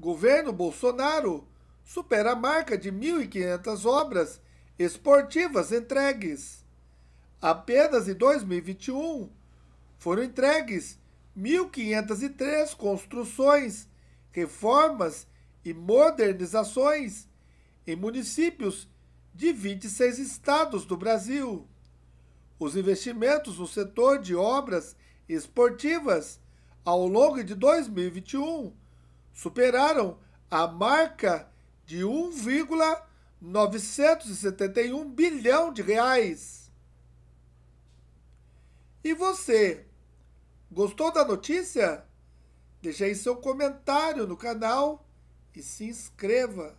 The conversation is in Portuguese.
governo Bolsonaro supera a marca de 1.500 obras esportivas entregues. Apenas em 2021 foram entregues 1.503 construções, reformas e modernizações em municípios de 26 estados do Brasil. Os investimentos no setor de obras esportivas ao longo de 2021 superaram a marca de 1,971 bilhão de reais. E você, gostou da notícia? Deixe aí seu comentário no canal e se inscreva.